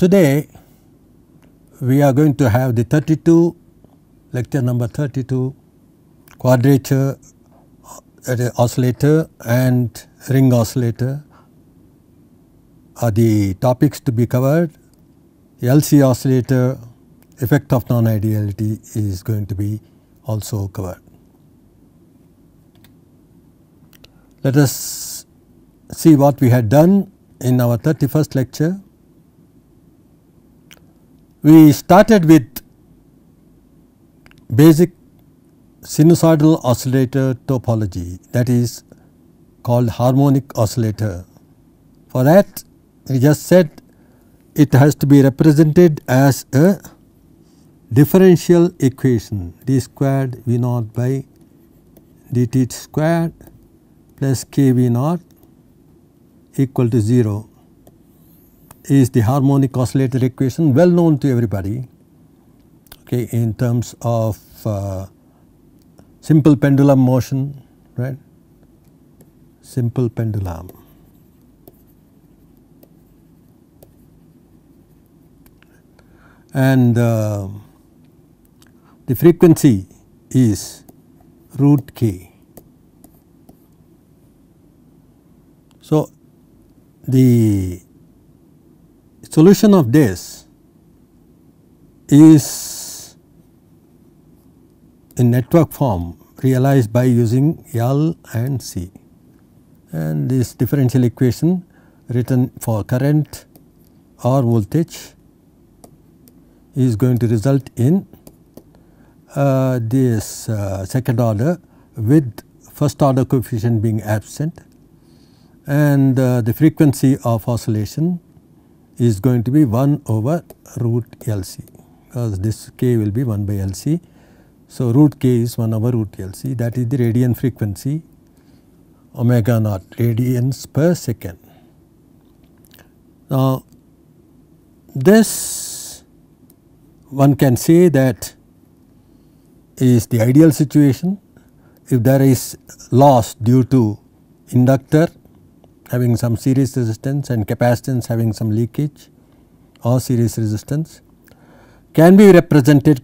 Today we are going to have the 32 lecture number 32 quadrature uh, that is oscillator and ring oscillator are the topics to be covered. LC oscillator effect of non-ideality is going to be also covered. Let us see what we had done in our 31st lecture we started with basic sinusoidal oscillator topology that is called harmonic oscillator. For that we just said it has to be represented as a differential equation d squared v naught by dt squared plus k v naught equal to 0 is the harmonic oscillator equation well known to everybody okay in terms of uh, simple pendulum motion right simple pendulum and uh, the frequency is root k. So, the solution of this is in network form realized by using L and C and this differential equation written for current or voltage is going to result in uh, this uh, second order with first order coefficient being absent and uh, the frequency of oscillation is going to be 1 over root LC because this k will be 1 by LC. So, root k is 1 over root LC that is the radian frequency omega naught radians per second. Now, this one can say that is the ideal situation if there is loss due to inductor having some series resistance and capacitance having some leakage or series resistance can be represented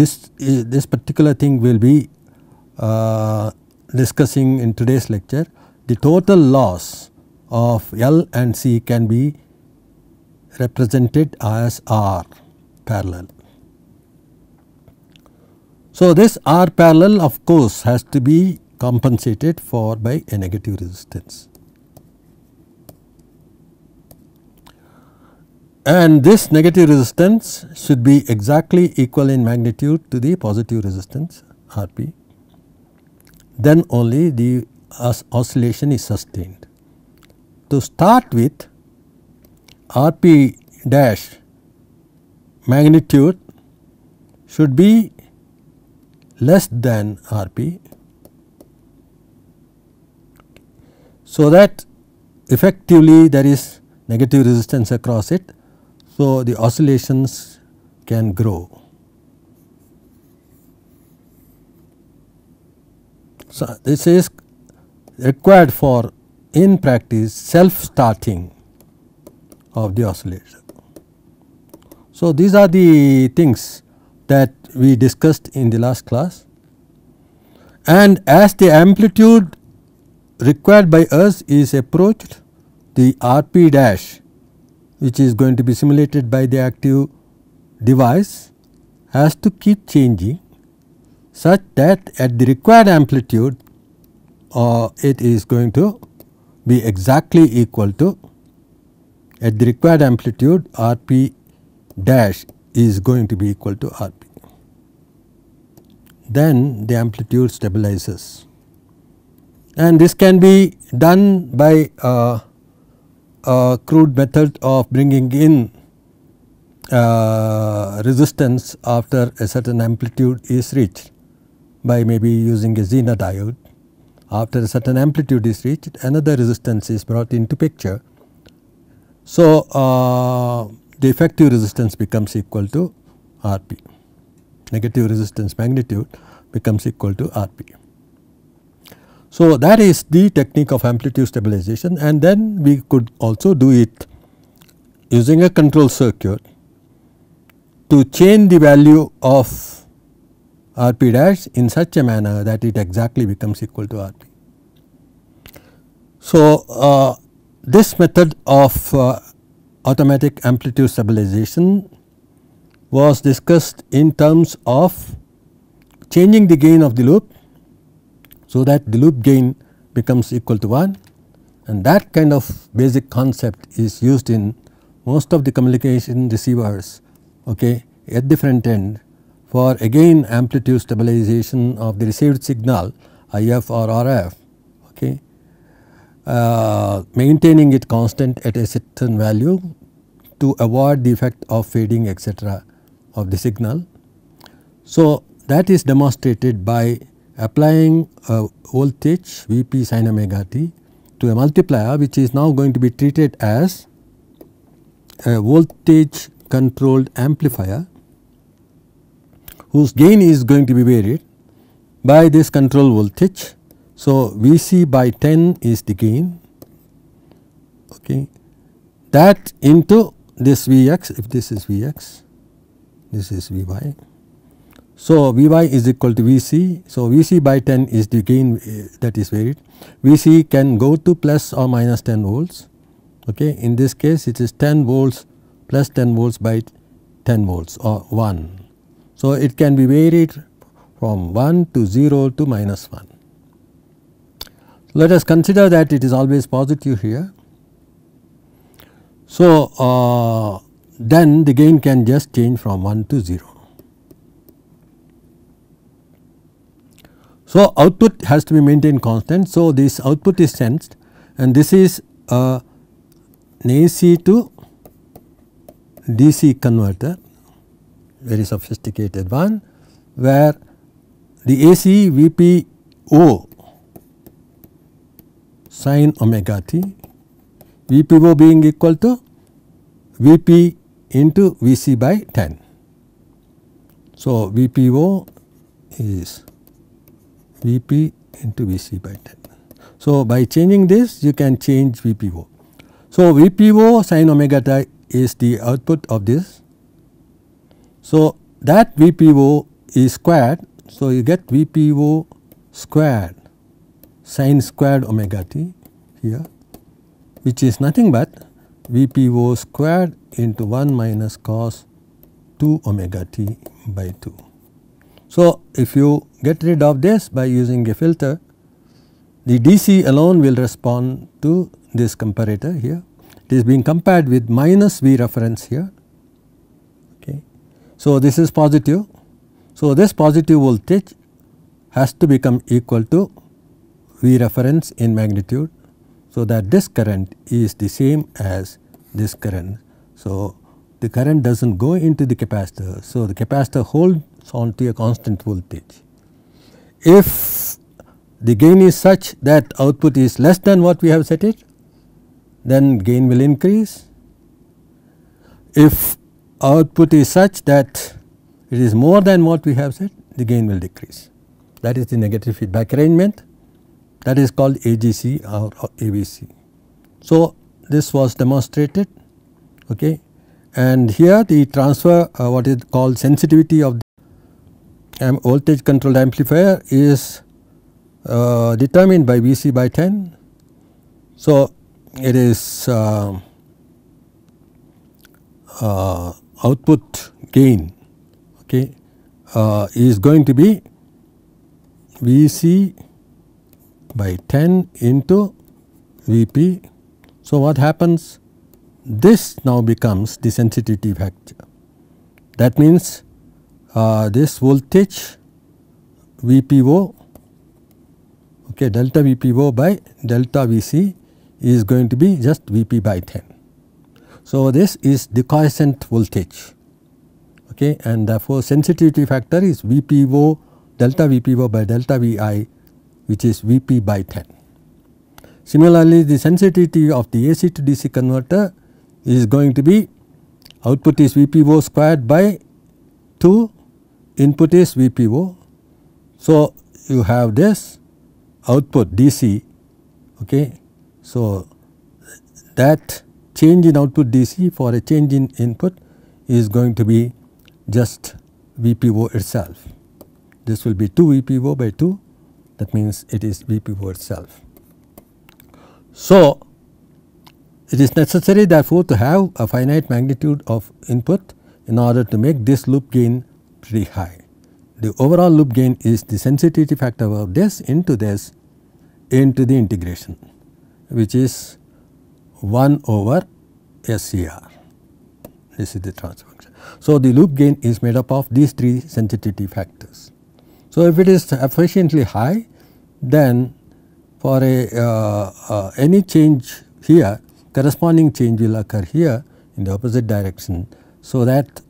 this uh, this particular thing will be uh, discussing in today's lecture the total loss of L and C can be represented as R parallel. So, this R parallel of course has to be compensated for by a negative resistance. and this negative resistance should be exactly equal in magnitude to the positive resistance Rp then only the os oscillation is sustained. To start with Rp dash magnitude should be less than Rp so that effectively there is negative resistance across it so, the oscillations can grow. So, this is required for in practice self starting of the oscillator. So, these are the things that we discussed in the last class and as the amplitude required by us is approached the R p dash which is going to be simulated by the active device has to keep changing such that at the required amplitude uh, it is going to be exactly equal to at the required amplitude Rp dash is going to be equal to Rp. Then the amplitude stabilizes and this can be done by uh, uh, crude method of bringing in uh, resistance after a certain amplitude is reached by maybe using a Zener diode. After a certain amplitude is reached another resistance is brought into picture. So, uh, the effective resistance becomes equal to Rp, negative resistance magnitude becomes equal to Rp. So, that is the technique of amplitude stabilization and then we could also do it using a control circuit to change the value of Rp dash in such a manner that it exactly becomes equal to Rp. So, uh, this method of uh, automatic amplitude stabilization was discussed in terms of changing the gain of the loop so that the loop gain becomes equal to 1 and that kind of basic concept is used in most of the communication receivers okay at the front end for again amplitude stabilization of the received signal IF or RF okay uh, maintaining it constant at a certain value to avoid the effect of fading etc of the signal. So, that is demonstrated by applying a voltage Vp sin omega t to a multiplier which is now going to be treated as a voltage controlled amplifier whose gain is going to be varied by this control voltage. So, Vc by 10 is the gain okay that into this Vx if this is Vx this is Vy so, Vy is equal to Vc. So, Vc by 10 is the gain eh, that is varied. Vc can go to plus or minus 10 volts. Okay. In this case, it is 10 volts plus 10 volts by 10 volts or 1. So, it can be varied from 1 to 0 to minus 1. Let us consider that it is always positive here. So, uh, then the gain can just change from 1 to 0. So, output has to be maintained constant. So, this output is sensed and this is uh, AC to DC converter very sophisticated one where the AC VPO sine omega t VPO being equal to VP into VC by 10. So, VPO is Vp into Vc by 10. So, by changing this you can change Vpo. So, Vpo sin omega t is the output of this. So, that Vpo is squared. So, you get Vpo squared sin squared omega t here which is nothing but Vpo squared into 1 minus cos 2 omega t by 2. So, if you get rid of this by using a filter the DC alone will respond to this comparator here it is being compared with minus V reference here okay. So, this is positive so this positive voltage has to become equal to V reference in magnitude so that this current is the same as this current. So, the current does not go into the capacitor. So, the capacitor hold onto a constant voltage. If the gain is such that output is less than what we have set it, then gain will increase. If output is such that it is more than what we have said, the gain will decrease. That is the negative feedback arrangement that is called AGC or, AVC. So, this was demonstrated okay. and here the transfer uh, what is called sensitivity of am voltage controlled amplifier is uh, determined by Vc by 10. So, it is uh, uh, output gain okay, uh, is going to be Vc by 10 into Vp. So, what happens? This now becomes the sensitivity factor. That means uh, this voltage VPO okay delta VPO by delta VC is going to be just VP by 10. So, this is the quiescent voltage okay and therefore sensitivity factor is VPO delta VPO by delta VI which is VP by 10. Similarly, the sensitivity of the AC to DC converter is going to be output is VPO squared by 2 input is VPO. So, you have this output DC okay. So, that change in output DC for a change in input is going to be just VPO itself. This will be 2 VPO by 2 that means it is VPO itself. So, it is necessary therefore to have a finite magnitude of input in order to make this loop gain pretty high. The overall loop gain is the sensitivity factor of this into this into the integration which is 1 over SCR. This is the transfer function. So, the loop gain is made up of these three sensitivity factors. So, if it is efficiently high then for a uh, uh, any change here corresponding change will occur here in the opposite direction. So, that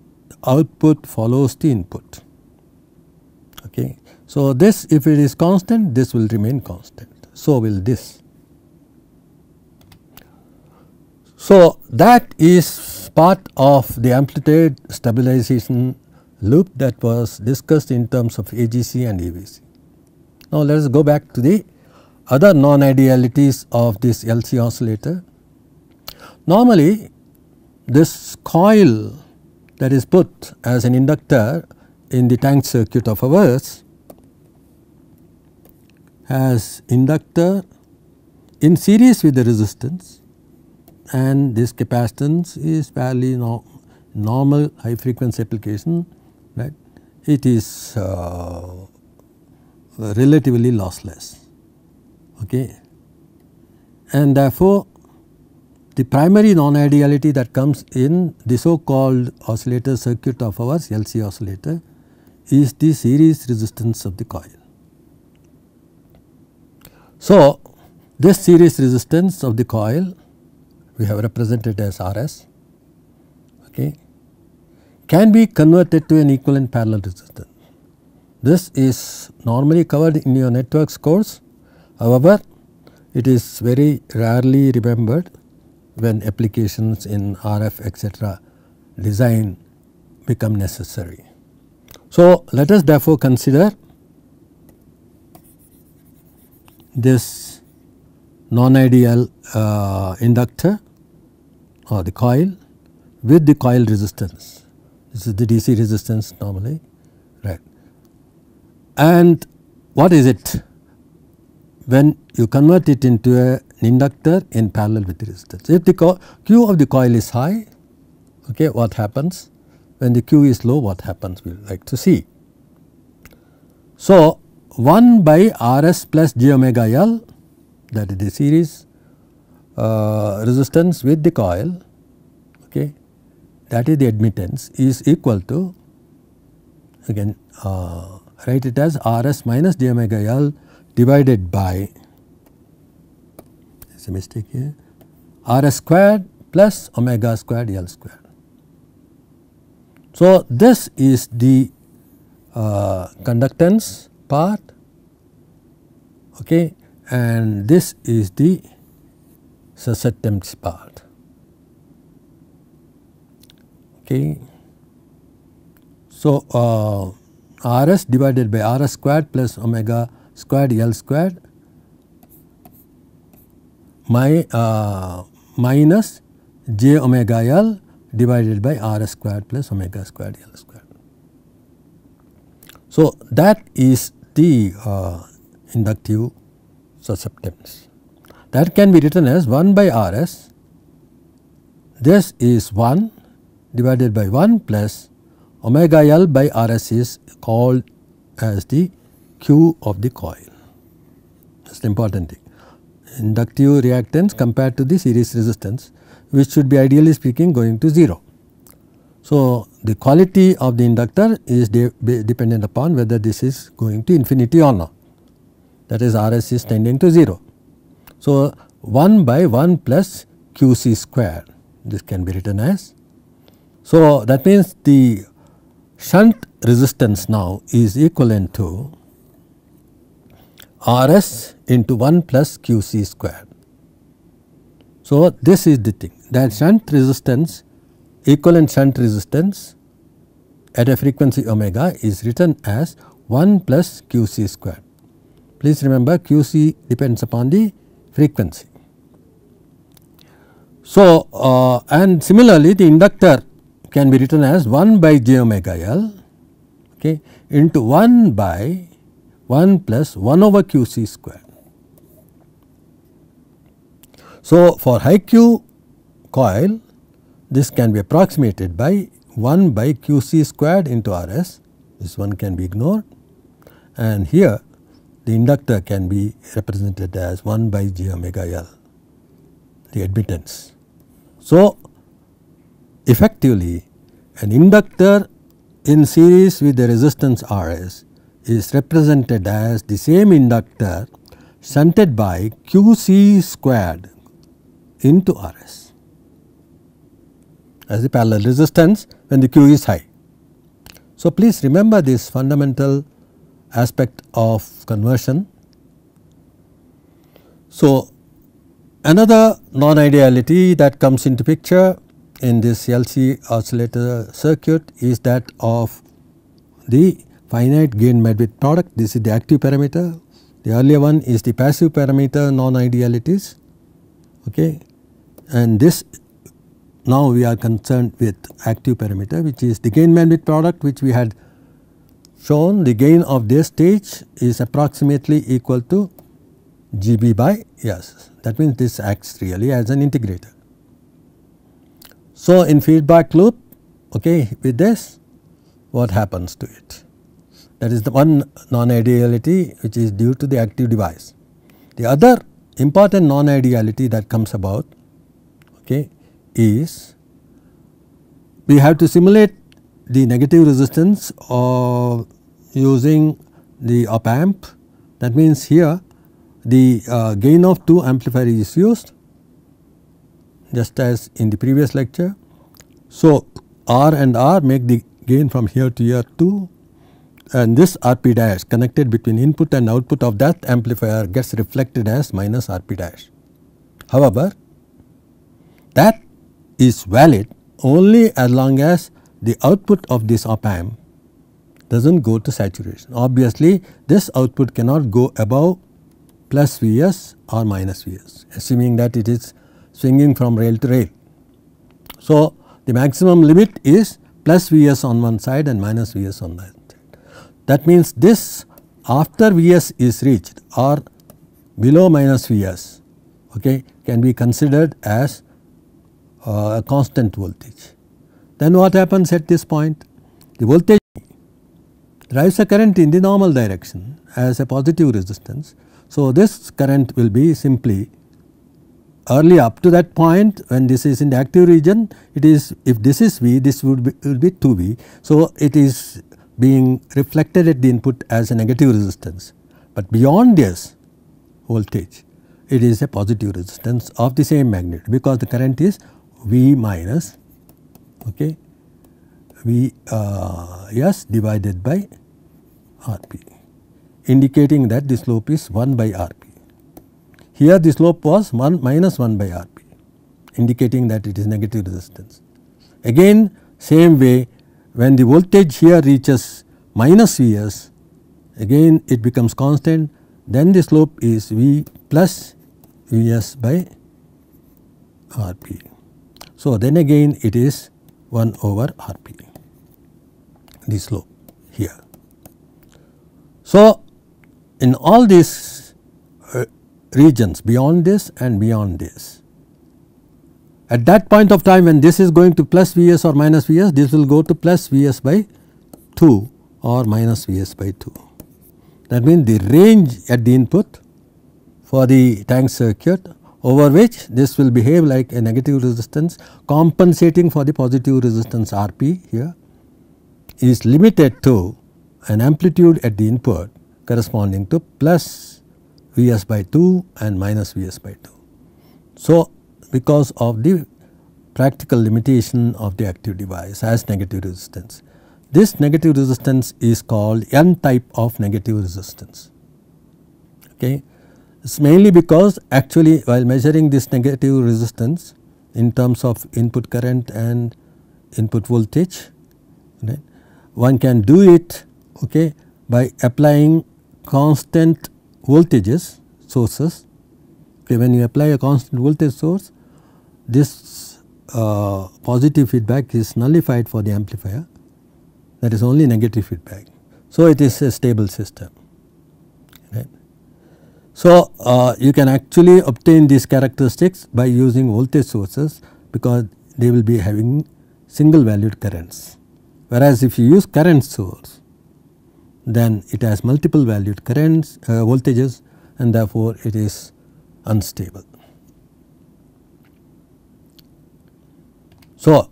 output follows the input. Okay. So, this if it is constant this will remain constant, so will this. So, that is part of the amplitude stabilization loop that was discussed in terms of AGC and AVC. Now, let us go back to the other non idealities of this LC oscillator. Normally, this coil that is put as an inductor in the tank circuit of ours has inductor in series with the resistance and this capacitance is fairly no, normal high frequency application right it is uh, relatively lossless okay and therefore the primary non-ideality that comes in the so-called oscillator circuit of ours LC oscillator is the series resistance of the coil. So, this series resistance of the coil we have represented as Rs okay, can be converted to an equivalent parallel resistance. This is normally covered in your networks course. However, it is very rarely remembered when applications in RF etc. design become necessary. So, let us therefore consider this non-ideal uh, inductor or the coil with the coil resistance. This is the DC resistance normally, right. And what is it? When you convert it into a inductor in parallel with the resistance. If the Q of the coil is high, okay, what happens? When the Q is low, what happens? We like to see. So, 1 by Rs plus j omega L that is the series uh, resistance with the coil okay that is the admittance is equal to again uh, write it as Rs minus j omega L divided by mistake here r squared plus omega squared L squared. So, this is the uh, conductance part okay and this is the susceptance part okay. So, uh, R s divided by R s squared plus omega squared L squared my uh, minus j omega l divided by r squared plus omega squared l squared. So, that is the uh, inductive susceptance that can be written as 1 by r s this is 1 divided by 1 plus omega L by R s is called as the Q of the coil. That is the important thing inductive reactance compared to the series resistance which should be ideally speaking going to 0. So, the quality of the inductor is de dependent upon whether this is going to infinity or not that is RS is tending to 0. So, 1 by 1 plus QC square this can be written as. So, that means the shunt resistance now is equivalent to Rs into 1 plus Qc square. So, this is the thing that shunt resistance equivalent shunt resistance at a frequency omega is written as 1 plus Qc square. Please remember Qc depends upon the frequency. So, uh, and similarly the inductor can be written as 1 by j omega l okay, into 1 by 1 plus 1 over QC square. So, for high Q coil this can be approximated by 1 by QC squared into RS this one can be ignored and here the inductor can be represented as 1 by j omega L the admittance. So, effectively an inductor in series with the resistance Rs is represented as the same inductor shunted by QC squared into RS as the parallel resistance when the Q is high. So, please remember this fundamental aspect of conversion. So, another non-ideality that comes into picture in this LC oscillator circuit is that of the finite gain met with product this is the active parameter the earlier one is the passive parameter non idealities okay and this now we are concerned with active parameter which is the gain met with product which we had shown the gain of this stage is approximately equal to GB by yes that means this acts really as an integrator. So in feedback loop okay with this what happens to it? that is the one non-ideality which is due to the active device. The other important non-ideality that comes about okay, is we have to simulate the negative resistance of using the op amp that means here the uh, gain of 2 amplifier is used just as in the previous lecture. So, R and R make the gain from here to here 2 and this Rp dash connected between input and output of that amplifier gets reflected as minus Rp dash. However, that is valid only as long as the output of this op amp does not go to saturation. Obviously, this output cannot go above plus Vs or minus Vs assuming that it is swinging from rail to rail. So, the maximum limit is plus Vs on one side and minus Vs on the other. That means this after Vs is reached or below minus Vs okay, can be considered as uh, a constant voltage. Then what happens at this point? The voltage drives a current in the normal direction as a positive resistance. So, this current will be simply early up to that point when this is in the active region it is if this is V this would be will be 2V. So, it is being reflected at the input as a negative resistance, but beyond this voltage it is a positive resistance of the same magnitude because the current is V minus okay, V uh, S divided by Rp indicating that the slope is 1 by Rp. Here the slope was 1 minus 1 by Rp indicating that it is negative resistance. Again same way when the voltage here reaches minus Vs again it becomes constant then the slope is V plus Vs by Rp. So, then again it is 1 over Rp the slope here. So, in all these uh, regions beyond this and beyond this at that point of time when this is going to plus Vs or minus Vs, this will go to plus Vs by 2 or minus Vs by 2. That means the range at the input for the tank circuit over which this will behave like a negative resistance compensating for the positive resistance Rp here is limited to an amplitude at the input corresponding to plus Vs by 2 and minus Vs by 2. So, because of the practical limitation of the active device as negative resistance. This negative resistance is called N type of negative resistance. Okay. It is mainly because actually while measuring this negative resistance in terms of input current and input voltage, right, one can do it okay, by applying constant voltages sources. Okay, when you apply a constant voltage source, this uh, positive feedback is nullified for the amplifier that is only negative feedback. So, it is a stable system right. So, uh, you can actually obtain these characteristics by using voltage sources because they will be having single valued currents. Whereas, if you use current source then it has multiple valued currents uh, voltages and therefore, it is unstable. So,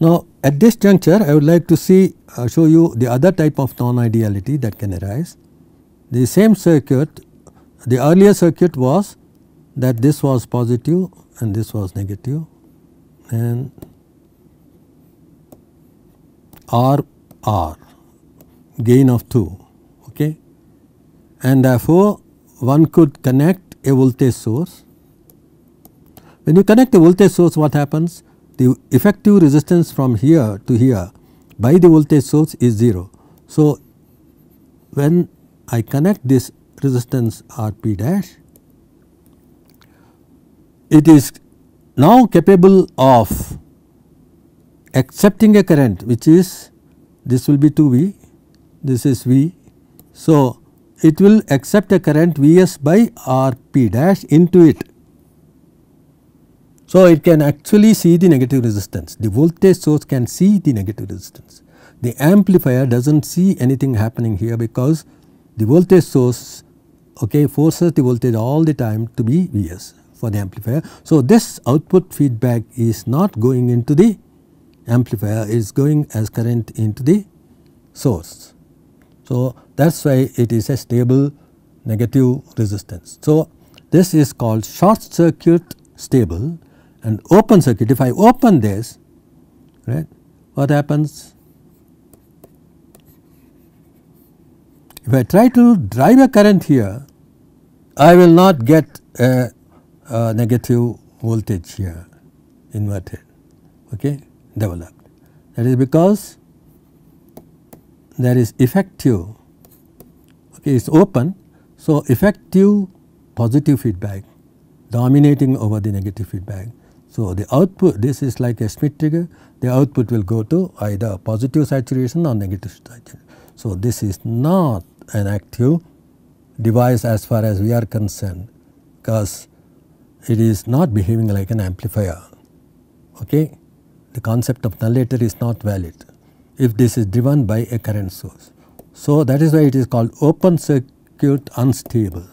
now at this juncture I would like to see uh, show you the other type of non-ideality that can arise. The same circuit the earlier circuit was that this was positive and this was negative and R R gain of 2 okay. and therefore, one could connect a voltage source when you connect the voltage source what happens? The effective resistance from here to here by the voltage source is 0. So, when I connect this resistance Rp dash, it is now capable of accepting a current which is this will be 2V, this is V. So, it will accept a current Vs by Rp dash into it so, it can actually see the negative resistance, the voltage source can see the negative resistance. The amplifier does not see anything happening here because the voltage source okay, forces the voltage all the time to be Vs for the amplifier. So, this output feedback is not going into the amplifier, it is going as current into the source. So, that is why it is a stable negative resistance. So, this is called short circuit stable and open circuit if I open this right what happens if I try to drive a current here I will not get a, a negative voltage here inverted okay developed that is because there is effective okay it is open so effective positive feedback dominating over the negative feedback so, the output this is like a Schmidt trigger the output will go to either positive saturation or negative saturation. So, this is not an active device as far as we are concerned because it is not behaving like an amplifier. Okay? The concept of nullator is not valid if this is driven by a current source. So, that is why it is called open circuit unstable.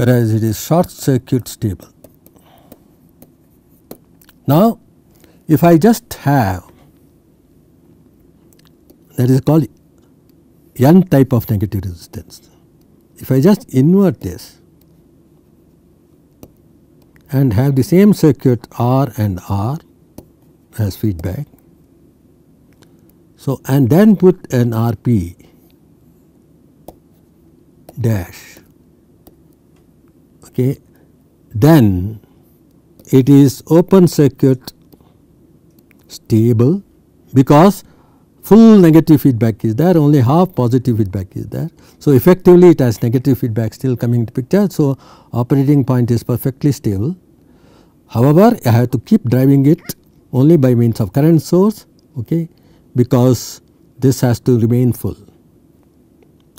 whereas it is short circuit stable. Now, if I just have that is called n type of negative resistance, if I just invert this and have the same circuit R and R as feedback. So, and then put an RP dash okay, then it is open circuit stable because full negative feedback is there only half positive feedback is there. So, effectively it has negative feedback still coming to picture. So, operating point is perfectly stable. However, I have to keep driving it only by means of current source okay, because this has to remain full.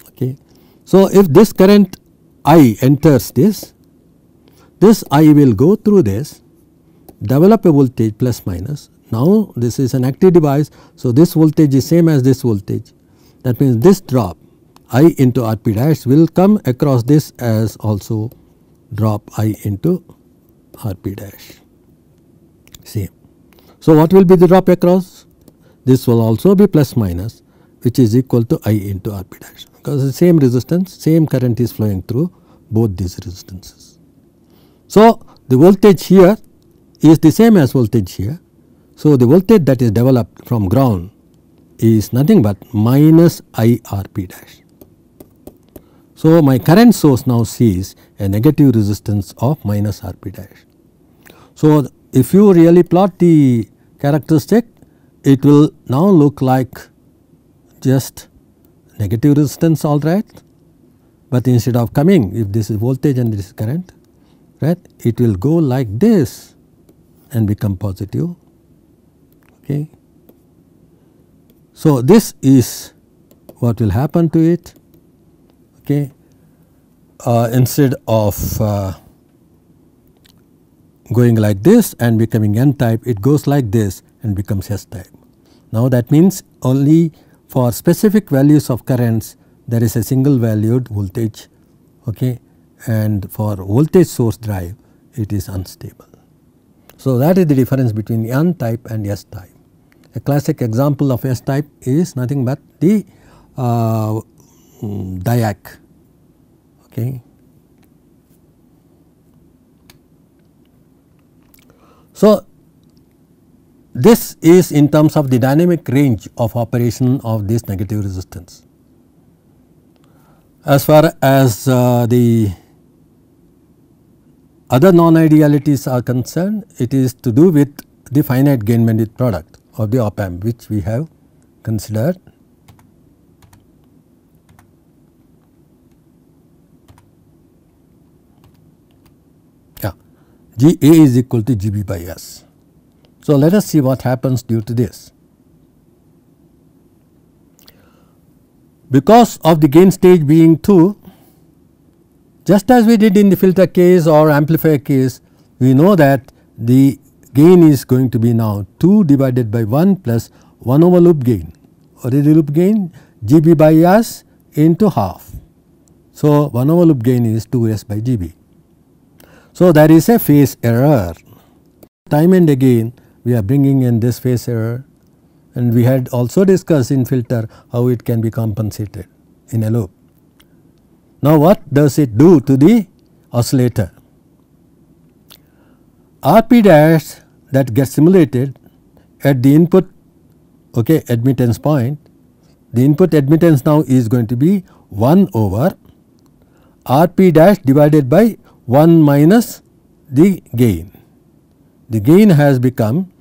Okay. So, if this current I enters this this I will go through this develop a voltage plus minus. Now this is an active device. So this voltage is same as this voltage that means this drop I into Rp dash will come across this as also drop I into Rp dash same. So what will be the drop across? This will also be plus minus which is equal to I into Rp dash because the same resistance same current is flowing through both these resistances. So, the voltage here is the same as voltage here. So, the voltage that is developed from ground is nothing but minus I R P dash. So, my current source now sees a negative resistance of minus R P dash. So, if you really plot the characteristic it will now look like just negative resistance alright, but instead of coming if this is voltage and this is current right it will go like this and become positive okay. So, this is what will happen to it okay uh, instead of uh, going like this and becoming n type it goes like this and becomes s type. Now that means only for specific values of currents there is a single valued voltage okay and for voltage source drive it is unstable. So, that is the difference between N type and S type. A classic example of S type is nothing but the uh, DIAC. Okay. So, this is in terms of the dynamic range of operation of this negative resistance. As far as uh, the other non-idealities are concerned, it is to do with the finite gain bandwidth product of the op amp which we have considered. Yeah, G A is equal to G B by S. So, let us see what happens due to this. Because of the gain stage being 2, just as we did in the filter case or amplifier case, we know that the gain is going to be now 2 divided by 1 plus 1 over loop gain or the loop gain GB by S into half. So, 1 over loop gain is 2 S by GB. So, there is a phase error. Time and again we are bringing in this phase error and we had also discussed in filter how it can be compensated in a loop. Now what does it do to the oscillator? Rp dash that gets simulated at the input okay, admittance point, the input admittance now is going to be 1 over Rp dash divided by 1 minus the gain. The gain has become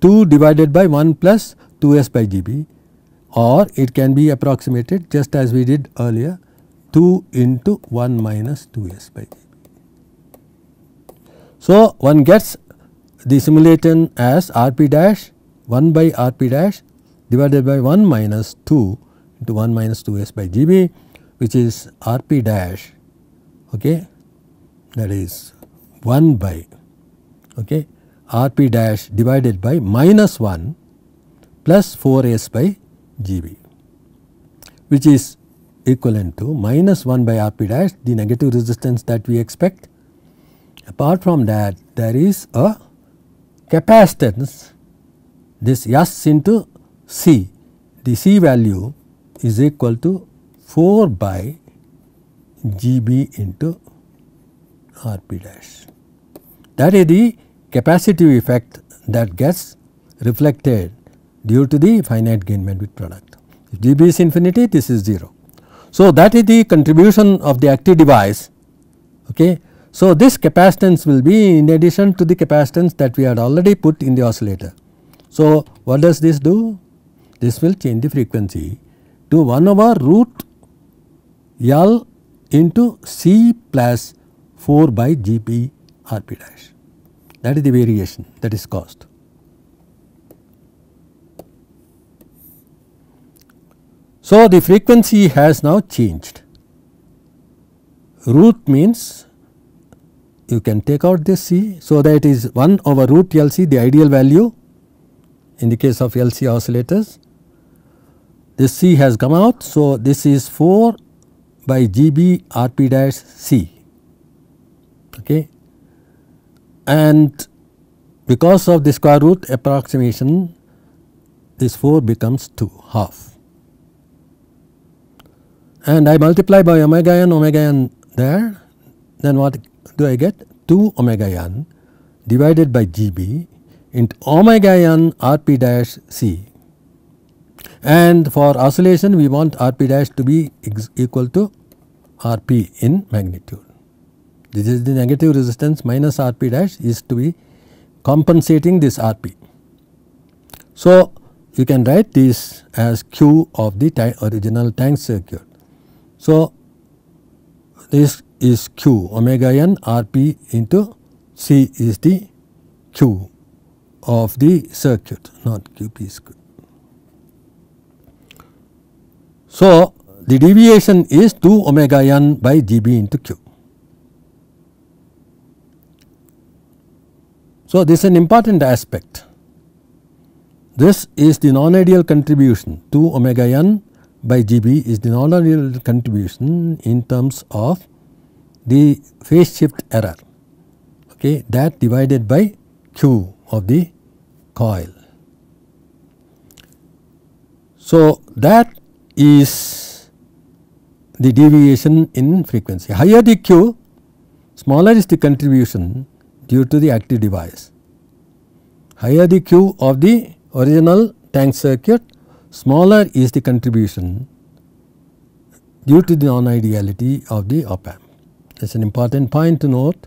2 divided by 1 plus 2s by dB or it can be approximated just as we did earlier 2 into 1 minus 2 s by g. So, one gets the simulation as R p dash 1 by R p dash divided by 1 minus 2 into 1 minus 2 s by g b which is R p dash okay, that is 1 by okay, R p dash divided by minus 1 plus 4 s by g b which is equivalent to minus 1 by R p dash the negative resistance that we expect. Apart from that there is a capacitance this S into C the C value is equal to 4 by G B into R p dash. That is the capacitive effect that gets reflected due to the finite gain bandwidth product. If G B is infinity this is 0. So, that is the contribution of the active device okay. So, this capacitance will be in addition to the capacitance that we had already put in the oscillator. So, what does this do? This will change the frequency to 1 over root L into C plus 4 by G P R P dash that is the variation that is caused. So, the frequency has now changed. Root means you can take out this C. So, that is 1 over root LC the ideal value in the case of LC oscillators. This C has come out. So, this is 4 by GB RP dash C. Okay. And because of the square root approximation this 4 becomes 2 half and I multiply by omega n omega n there then what do I get 2 omega n divided by GB into omega n Rp dash C and for oscillation we want Rp dash to be equal to Rp in magnitude. This is the negative resistance minus Rp dash is to be compensating this Rp. So, you can write this as Q of the original tank circuit. So, this is q omega n r p into c is the q of the circuit not q p square. So, the deviation is 2 omega n by g b into q. So, this is an important aspect. This is the non-ideal contribution 2 omega n by GB is the nonlinear contribution in terms of the phase shift error okay that divided by Q of the coil. So, that is the deviation in frequency higher the Q smaller is the contribution due to the active device higher the Q of the original tank circuit smaller is the contribution due to the non-ideality of the op amp. It is an important point to note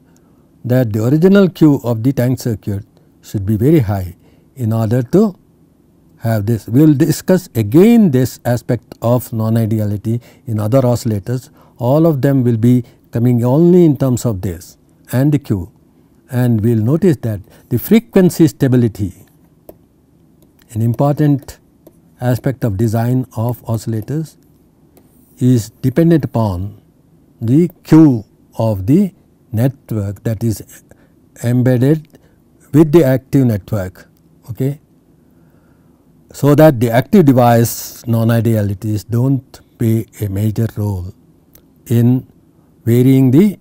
that the original Q of the tank circuit should be very high in order to have this. We will discuss again this aspect of non-ideality in other oscillators. All of them will be coming only in terms of this and the Q and we will notice that the frequency stability an important aspect of design of oscillators is dependent upon the Q of the network that is embedded with the active network. Okay. So, that the active device non-idealities do not play a major role in varying the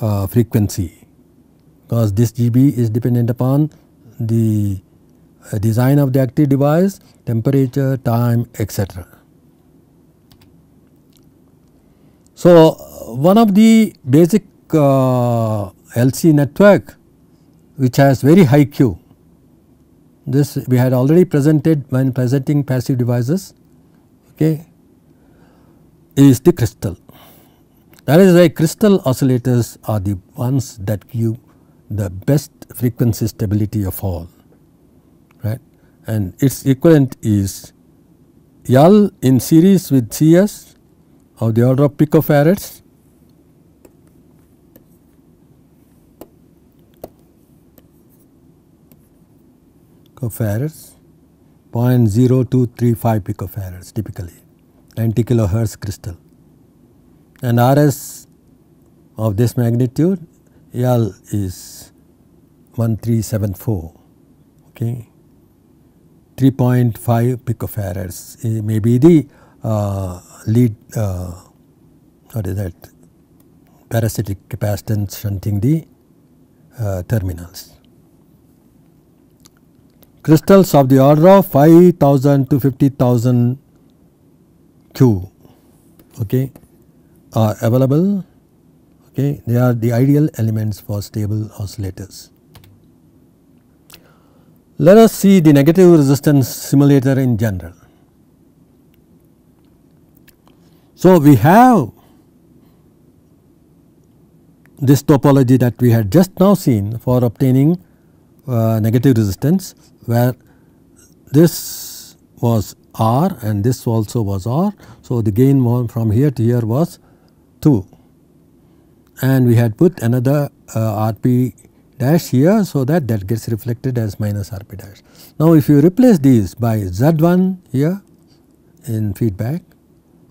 uh, frequency because this Gb is dependent upon the design of the active device, temperature, time etc. So, one of the basic uh, LC network which has very high Q, this we had already presented when presenting passive devices okay, is the crystal. That is why crystal oscillators are the ones that give the best frequency stability of all right and its equivalent is L in series with Cs of the order of picofarads picofarads 0.0235 picofarads typically 90 kilohertz crystal and RS of this magnitude L is 1374 okay 3.5 picofarads eh, may be the uh, lead uh, what is that parasitic capacitance shunting the uh, terminals. Crystals of the order of 5000 to 50000 Q okay, are available. Okay, they are the ideal elements for stable oscillators. Let us see the negative resistance simulator in general. So, we have this topology that we had just now seen for obtaining uh, negative resistance where this was R and this also was R. So, the gain from here to here was 2 and we had put another uh, RP dash here. So, that that gets reflected as minus R p dash. Now, if you replace these by Z1 here in feedback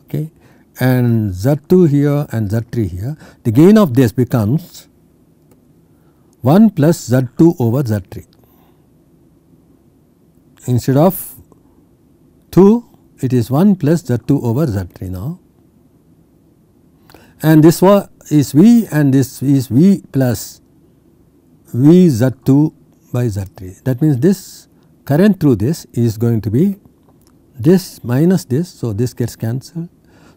okay, and Z2 here and Z3 here, the gain of this becomes 1 plus Z2 over Z3 instead of 2 it is 1 plus Z2 over Z3 now and this is V and this is V plus V Z2 by Z3. That means this current through this is going to be this minus this. So, this gets cancelled.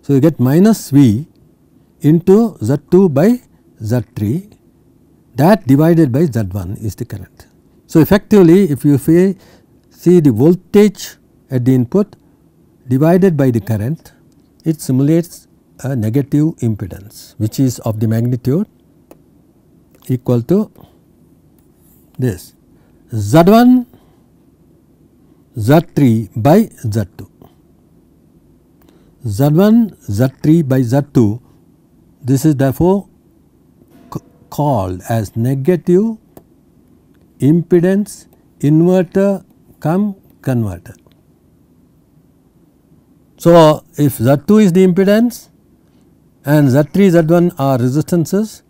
So, you get minus V into Z2 by Z3 that divided by Z1 is the current. So, effectively if you say, see the voltage at the input divided by the current it simulates a negative impedance which is of the magnitude equal to this Z1 Z3 by Z2. Z1 Z3 by Z2 this is therefore called as negative impedance inverter come converter. So, if Z2 is the impedance and Z3 Z1 are resistances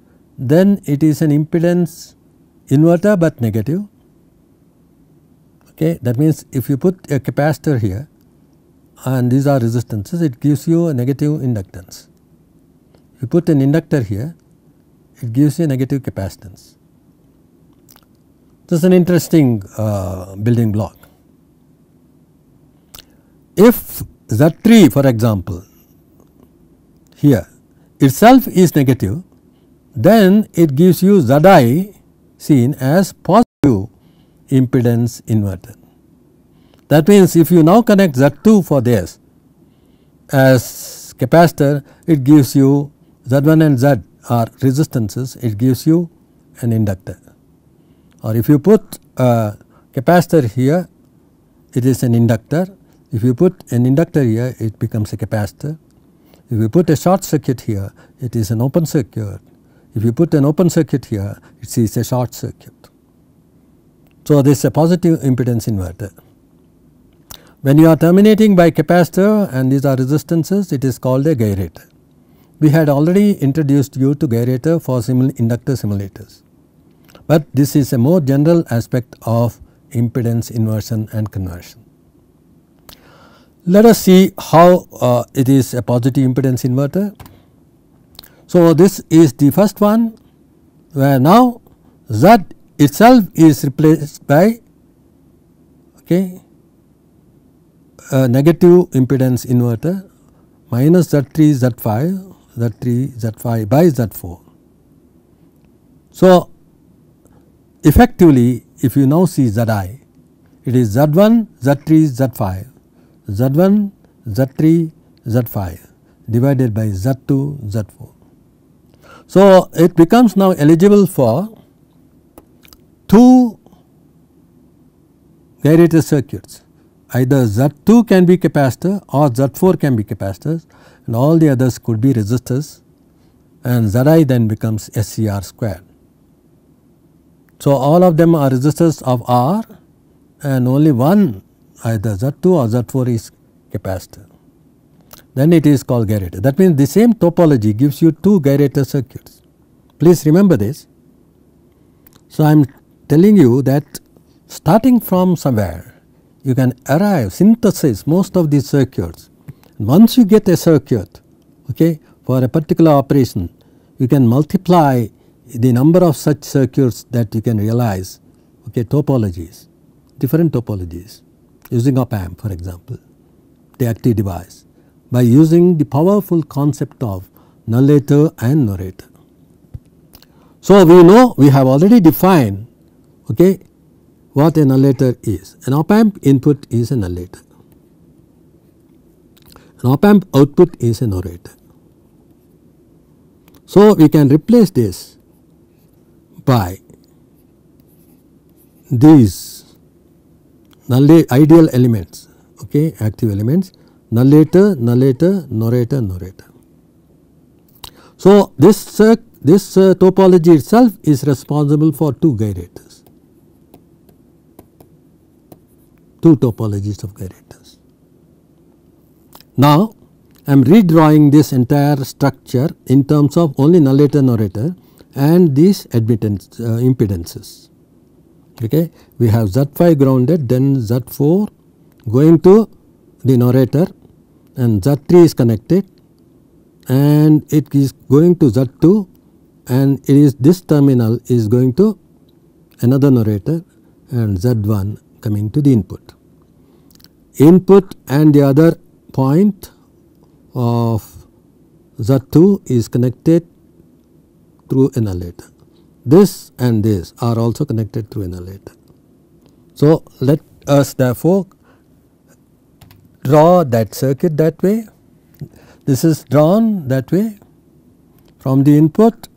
then it is an impedance inverter but negative okay that means if you put a capacitor here and these are resistances it gives you a negative inductance. you put an inductor here it gives you a negative capacitance. This is an interesting uh, building block. If Z3 for example here itself is negative then it gives you Zi seen as positive impedance inverter. That means, if you now connect Z2 for this as capacitor, it gives you Z1 and Z are resistances, it gives you an inductor or if you put a capacitor here, it is an inductor. If you put an inductor here, it becomes a capacitor. If you put a short circuit here, it is an open circuit. If you put an open circuit here, it sees a short circuit. So, this is a positive impedance inverter. When you are terminating by capacitor and these are resistances, it is called a gyrator. We had already introduced you to gyrator for simul inductor simulators, but this is a more general aspect of impedance inversion and conversion. Let us see how uh, it is a positive impedance inverter. So, this is the first one where now Z itself is replaced by okay, negative impedance inverter minus Z 3 Z 5 Z 3 Z 5 by Z 4. So, effectively if you now see Z i it is Z 1 Z 3 Z 5 Z 1 Z 3 Z 5 divided by Z 2 Z 4. So, it becomes now eligible for two gyratory circuits either Z2 can be capacitor or Z4 can be capacitors and all the others could be resistors and Zi then becomes SCR squared. So, all of them are resistors of R and only one either Z2 or Z4 is capacitor then it is called gyrator. That means the same topology gives you two gyrator circuits. Please remember this. So, I am telling you that starting from somewhere you can arrive synthesize most of these circuits. Once you get a circuit okay, for a particular operation you can multiply the number of such circuits that you can realize okay, topologies different topologies using op amp for example the active device by using the powerful concept of nullator and narrator. So, we know we have already defined okay, what a nullator is. An op amp input is a nullator, an op amp output is a narrator. So, we can replace this by these ideal elements okay, active elements narrator, narrator, narrator, narrator. So, this, uh, this uh, topology itself is responsible for two gyrators, two topologies of gyrators. Now, I am redrawing this entire structure in terms of only narrator, narrator and these admittance uh, impedances. Okay. We have Z5 grounded then Z4 going to the narrator and Z3 is connected and it is going to Z2 and it is this terminal is going to another narrator and Z1 coming to the input. Input and the other point of Z2 is connected through annihilator. This and this are also connected through annihilator. So, let us therefore draw that circuit that way, this is drawn that way from the input.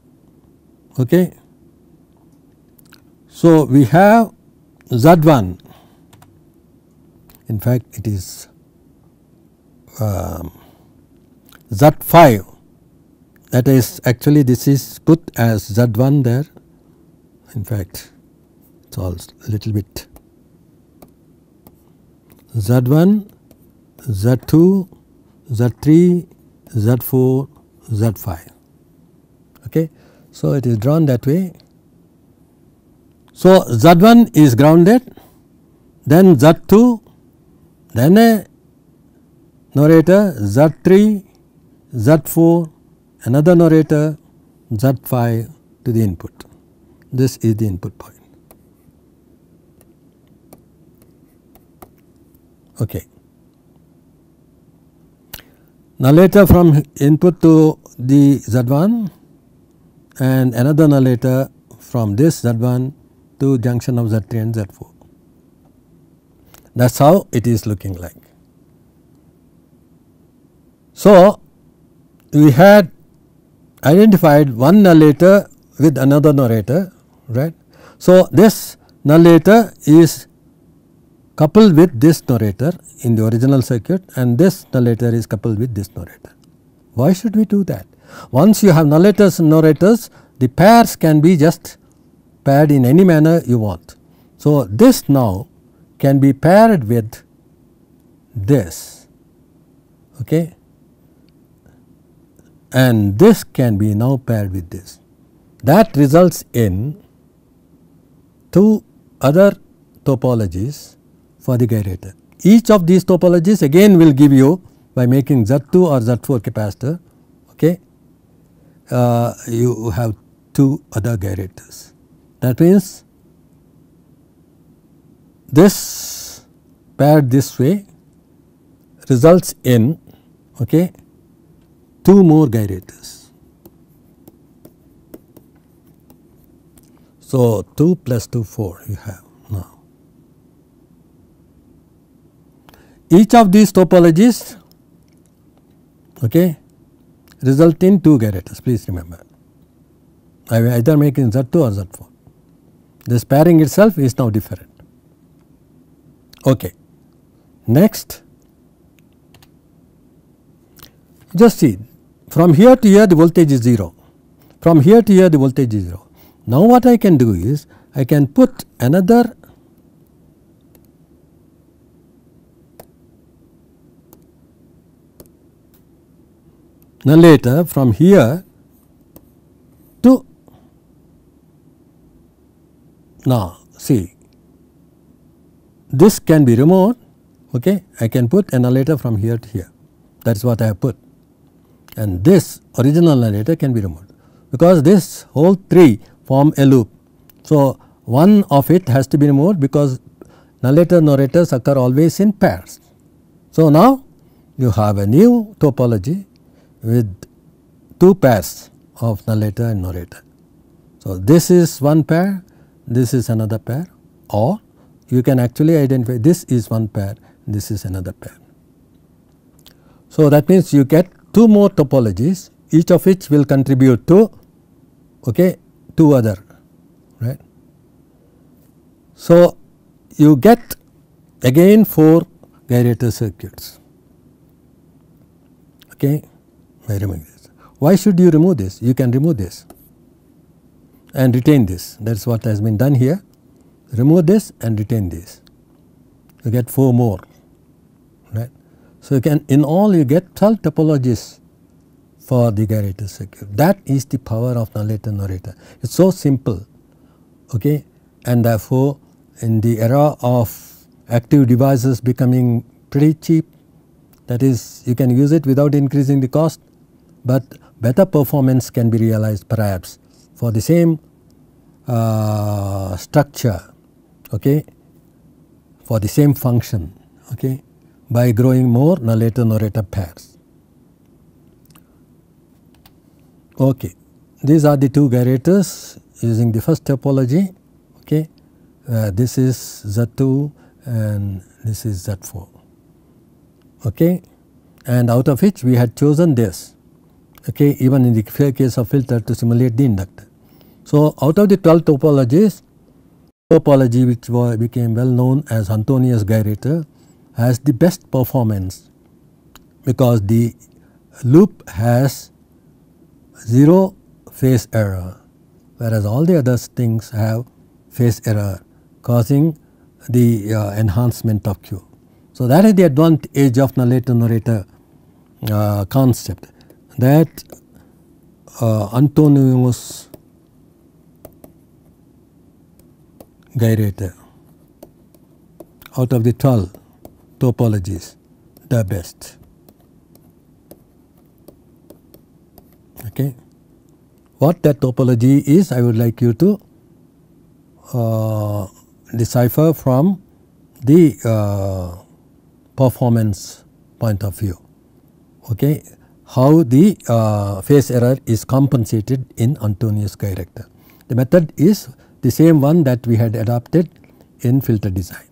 Okay. So, we have Z1 in fact it is uh, um, Z5 that is actually this is put as Z1 there in fact it is all little bit Z1 Z2, Z3, Z4, Z5. Okay. So, it is drawn that way. So, Z1 is grounded, then Z2, then a narrator Z3, Z4, another narrator Z5 to the input. This is the input point. Okay. Nullator from input to the Z1 and another narrator from this Z1 to junction of Z3 and Z4. That is how it is looking like. So, we had identified one narrator with another narrator right. So, this narrator is coupled with this narrator in the original circuit and this narrator is coupled with this narrator. Why should we do that? Once you have narrators and narrators the pairs can be just paired in any manner you want. So, this now can be paired with this okay and this can be now paired with this that results in two other topologies for the gyrator. Each of these topologies again will give you by making Z2 or Z4 capacitor okay, uh, you have two other gyrators. That means this paired this way results in okay, two more gyrators. So, 2 plus 2 4 you have. Each of these topologies okay, result in 2 generators please remember. I will either make in Z2 or Z4. This pairing itself is now different. Okay. Next, just see from here to here the voltage is 0, from here to here the voltage is 0. Now what I can do is I can put another later from here to now see this can be removed okay I can put annihilator from here to here that is what I have put and this original annihilator can be removed because this whole 3 form a loop. So, one of it has to be removed because annihilator narrators occur always in pairs. So, now you have a new topology with two pairs of nullator and notator. So, this is one pair, this is another pair or you can actually identify this is one pair, this is another pair. So, that means you get two more topologies each of which will contribute to okay, two other right. So, you get again 4 gyrator circuits okay by removing this. Why should you remove this? You can remove this and retain this that is what has been done here remove this and retain this you get 4 more right. So, you can in all you get 12 topologies for the gyrator circuit that is the power of nullator narrator it is so simple okay and therefore, in the era of active devices becoming pretty cheap that is you can use it without increasing the cost but better performance can be realized perhaps for the same uh, structure okay, for the same function okay, by growing more nullator norator pairs. Okay. These are the two gyrators using the first topology. Okay. Uh, this is Z2 and this is Z4. Okay. And out of which we had chosen this okay, even in the case of filter to simulate the inductor. So, out of the 12 topologies, topology which was, became well known as Antonius gyrator has the best performance because the loop has 0 phase error whereas all the other things have phase error causing the uh, enhancement of Q. So, that is the advantage of narrator narrator uh, concept that uh, was gyrator out of the 12 topologies the best. Okay. What that topology is I would like you to uh, decipher from the uh, performance point of view. Okay how the uh, phase error is compensated in Antonius Geirrechter. The method is the same one that we had adopted in filter design.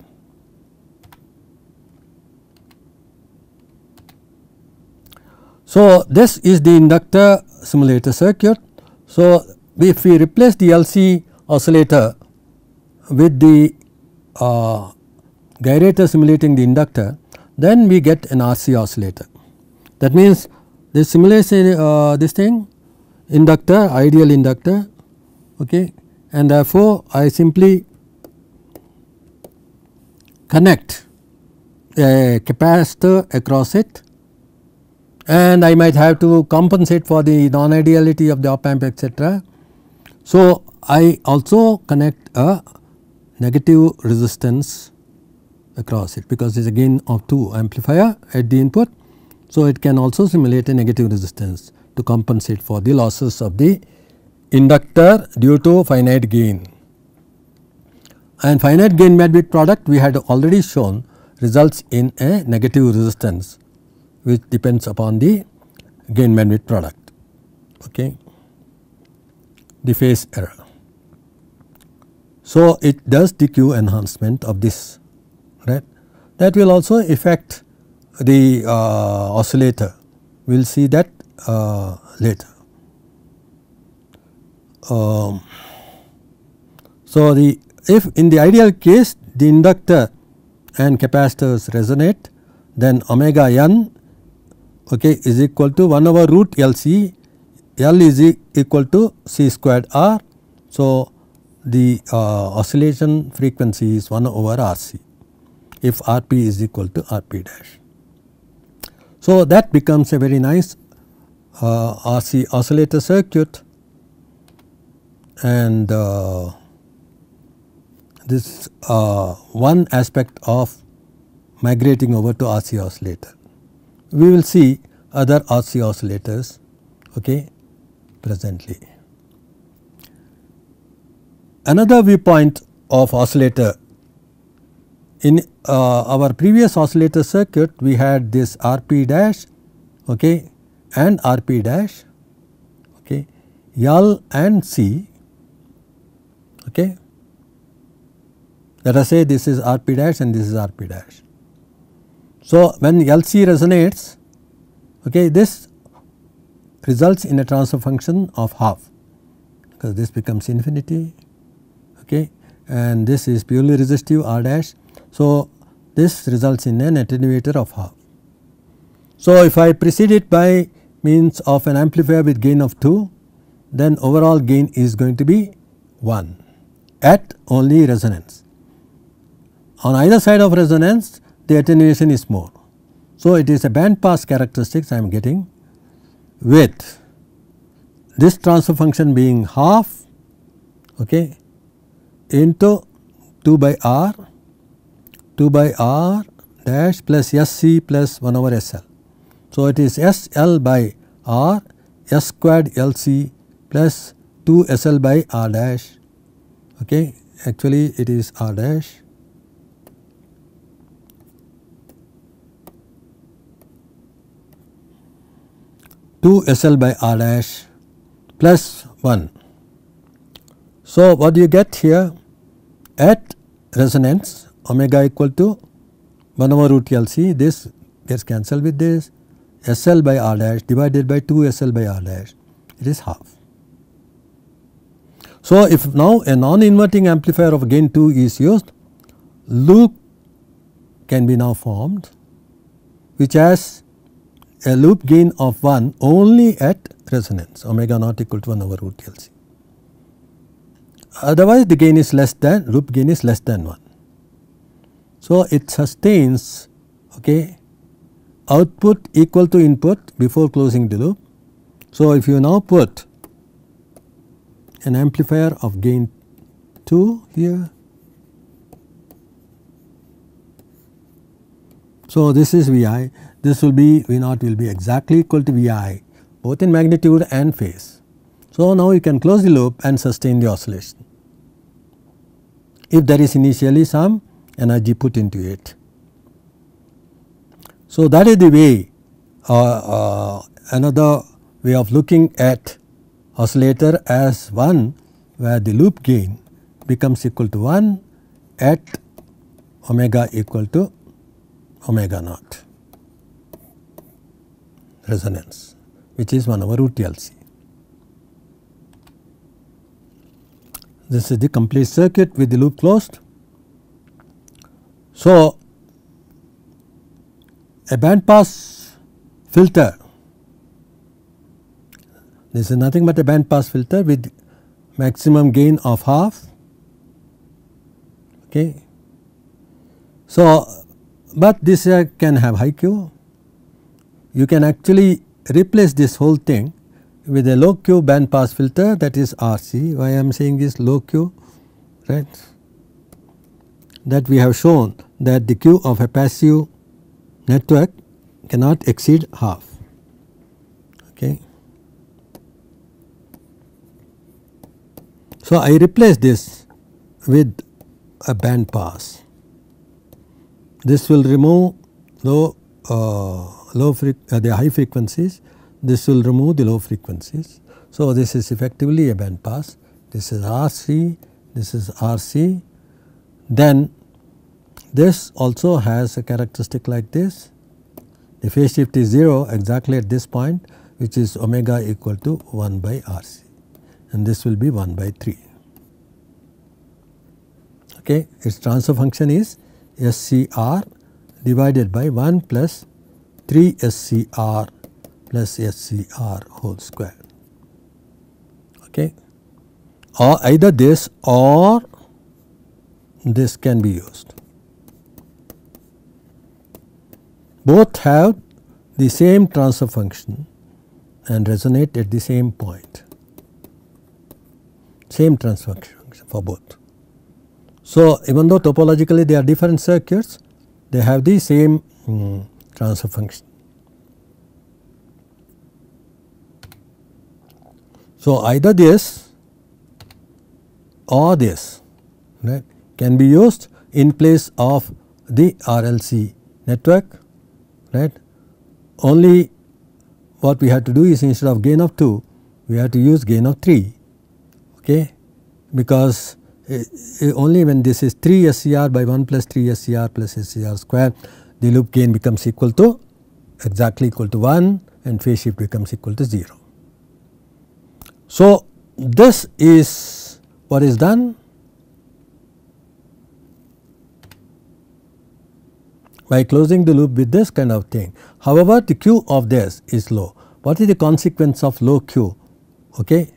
So, this is the inductor simulator circuit. So, if we replace the LC oscillator with the uh, gyrator simulating the inductor, then we get an RC oscillator. That means this simulates uh, this thing inductor, ideal inductor okay and therefore, I simply connect a capacitor across it and I might have to compensate for the non-ideality of the op amp etc. So, I also connect a negative resistance across it because it is a gain of 2 amplifier at the input so, it can also simulate a negative resistance to compensate for the losses of the inductor due to finite gain. And finite gain bandwidth product we had already shown results in a negative resistance which depends upon the gain bandwidth product, okay, the phase error. So, it does the Q enhancement of this right that will also affect the uh, oscillator. We will see that uh, later. Um, so, the if in the ideal case the inductor and capacitors resonate then omega n okay, is equal to 1 over root L C L is e equal to C squared R. So, the uh, oscillation frequency is 1 over R C if R p is equal to R p dash. So, that becomes a very nice uh, RC oscillator circuit and uh, this uh, one aspect of migrating over to RC oscillator. We will see other RC oscillators okay, presently. Another viewpoint of oscillator in uh, our previous oscillator circuit we had this Rp dash okay, and Rp dash okay, L and C okay. let us say this is Rp dash and this is Rp dash. So, when LC resonates okay, this results in a transfer function of half because this becomes infinity okay, and this is purely resistive R dash so, this results in an attenuator of half. So, if I precede it by means of an amplifier with gain of 2 then overall gain is going to be 1 at only resonance. On either side of resonance the attenuation is more. So, it is a band pass characteristics I am getting with this transfer function being half okay, into 2 by r 2 by R dash plus Sc plus 1 over Sl. So, it is Sl by R S squared Lc plus 2 Sl by R dash okay actually it is R dash two SL by R dash plus 1. So, what do you get here at resonance omega equal to 1 over root LC this gets cancelled with this SL by R dash divided by 2 SL by R dash it is half. So, if now a non-inverting amplifier of gain 2 is used loop can be now formed which has a loop gain of 1 only at resonance omega not equal to 1 over root LC. Otherwise the gain is less than loop gain is less than 1. So, it sustains okay, output equal to input before closing the loop. So, if you now put an amplifier of gain 2 here. So, this is Vi, this will be V naught will be exactly equal to Vi both in magnitude and phase. So, now you can close the loop and sustain the oscillation if there is initially some energy put into it. So, that is the way uh, uh, another way of looking at oscillator as one where the loop gain becomes equal to 1 at omega equal to omega naught resonance which is 1 over root L C. This is the complete circuit with the loop closed so, a band pass filter this is nothing but a band pass filter with maximum gain of half okay. So, but this can have high Q you can actually replace this whole thing with a low Q band pass filter that is RC why I am saying this low Q right that we have shown that the Q of a passive network cannot exceed half. Okay. So, I replace this with a band pass. This will remove low, uh, low uh, the high frequencies, this will remove the low frequencies. So, this is effectively a band pass, this is RC, this is RC then this also has a characteristic like this the phase shift is 0 exactly at this point which is omega equal to 1 by RC and this will be 1 by 3. Okay. Its transfer function is SCR divided by 1 plus 3 SCR plus SCR whole square. Okay. Or either this or this can be used. Both have the same transfer function and resonate at the same point, same transfer function for both. So, even though topologically they are different circuits, they have the same um, transfer function. So, either this or this right can be used in place of the RLC network right. Only what we have to do is instead of gain of 2 we have to use gain of 3 okay because eh, eh, only when this is 3 SCR by 1 plus 3 SCR plus SCR square the loop gain becomes equal to exactly equal to 1 and phase shift becomes equal to 0. So, this is what is done by closing the loop with this kind of thing. However, the Q of this is low. What is the consequence of low Q okay?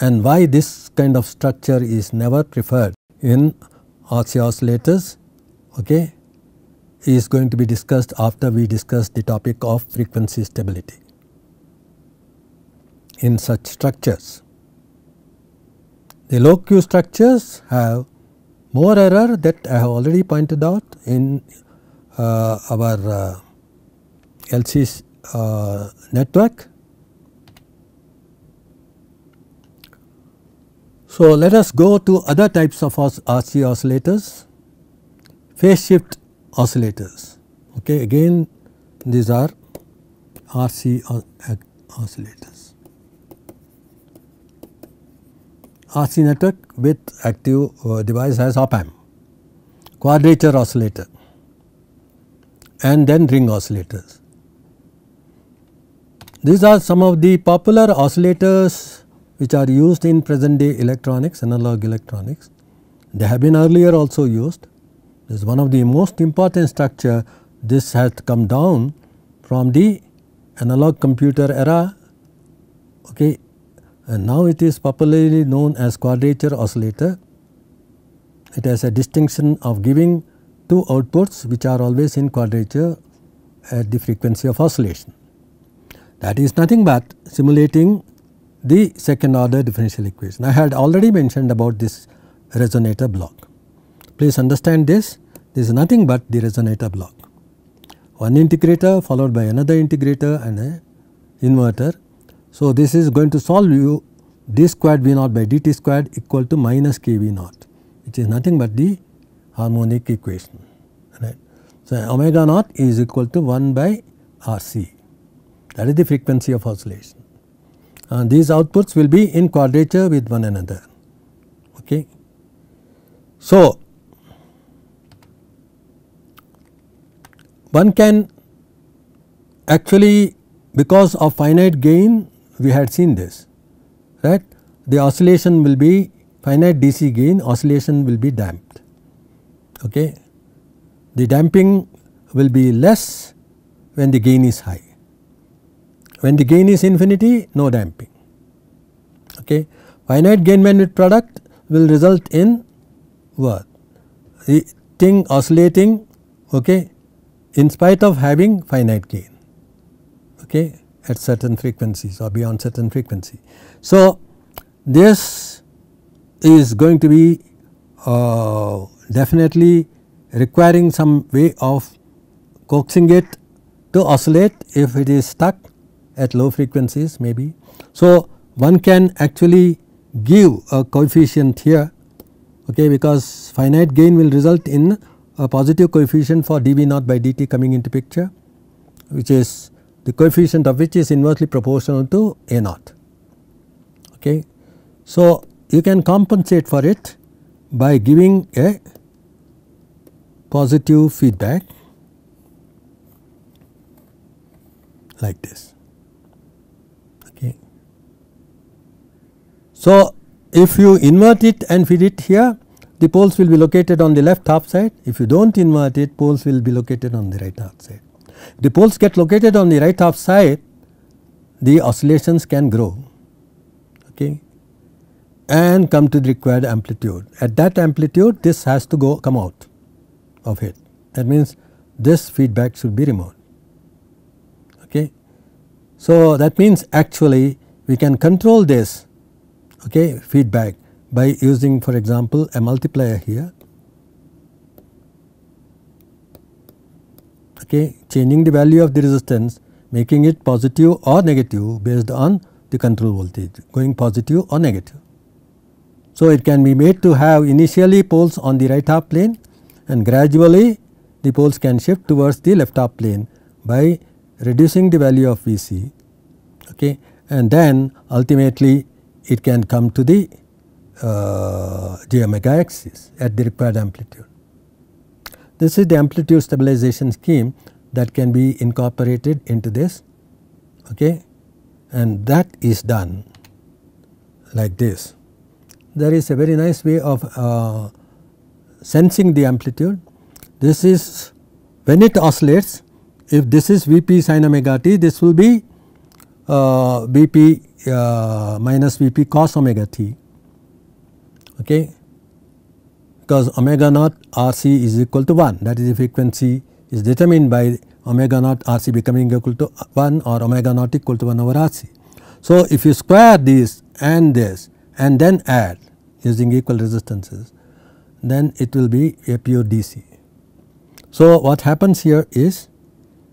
and why this kind of structure is never preferred in RC oscillators okay? is going to be discussed after we discuss the topic of frequency stability in such structures. The low Q structures have more error that I have already pointed out in uh, our uh, LC uh, network. So, let us go to other types of RC oscillators, phase shift oscillators. Okay, again these are RC oscillators, RC network with active device as op amp, quadrature oscillator and then ring oscillators. These are some of the popular oscillators which are used in present day electronics, analog electronics. They have been earlier also used. This is one of the most important structure. This has come down from the analog computer era okay, and now it is popularly known as quadrature oscillator. It has a distinction of giving two outputs which are always in quadrature at the frequency of oscillation. That is nothing but simulating the second order differential equation. I had already mentioned about this resonator block. Please understand this, this is nothing but the resonator block. One integrator followed by another integrator and a inverter. So, this is going to solve you d squared V naught by dt squared equal to minus k V naught which is nothing but the harmonic equation right. So, omega naught is equal to 1 by RC that is the frequency of oscillation and uh, these outputs will be in quadrature with one another. Okay. So, one can actually because of finite gain we had seen this right the oscillation will be finite DC gain oscillation will be damped okay. The damping will be less when the gain is high. When the gain is infinity no damping okay. Finite gain bandwidth product will result in what? The thing oscillating okay in spite of having finite gain okay at certain frequencies or beyond certain frequency. So, this is going to be uh, definitely requiring some way of coaxing it to oscillate if it is stuck at low frequencies maybe. So, one can actually give a coefficient here okay, because finite gain will result in a positive coefficient for dV naught by dt coming into picture which is the coefficient of which is inversely proportional to A naught. Okay. So, you can compensate for it by giving a positive feedback like this. Okay. So, if you invert it and feed it here the poles will be located on the left half side if you do not invert it poles will be located on the right half side. the poles get located on the right half side the oscillations can grow okay and come to the required amplitude. At that amplitude this has to go come out of it. That means this feedback should be removed. Okay. So, that means actually we can control this okay, feedback by using for example a multiplier here okay, changing the value of the resistance making it positive or negative based on the control voltage going positive or negative. So, it can be made to have initially poles on the right half plane and gradually the poles can shift towards the left half plane by reducing the value of Vc okay. and then ultimately it can come to the uh, j omega axis at the required amplitude. This is the amplitude stabilization scheme that can be incorporated into this okay and that is done like this there is a very nice way of uh, sensing the amplitude. This is when it oscillates if this is Vp sin omega t this will be uh, Vp uh, minus Vp cos omega t okay because omega naught Rc is equal to 1 that is the frequency is determined by omega naught Rc becoming equal to 1 or omega naught equal to 1 over Rc. So, if you square this and this and then add using equal resistances then it will be a pure DC. So, what happens here is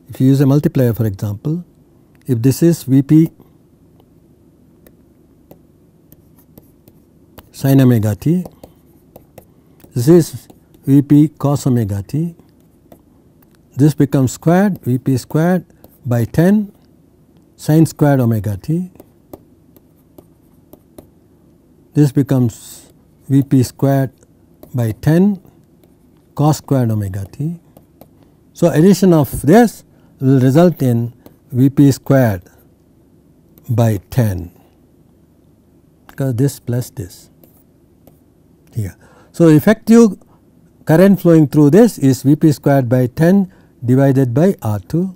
if you use a multiplier for example if this is Vp sin omega t this is Vp cos omega t this becomes squared Vp squared by 10 sin squared omega t this becomes V p squared by 10 cos squared omega t. So, addition of this will result in V p squared by 10 because this plus this here. So, effective current flowing through this is V p squared by 10 divided by R 2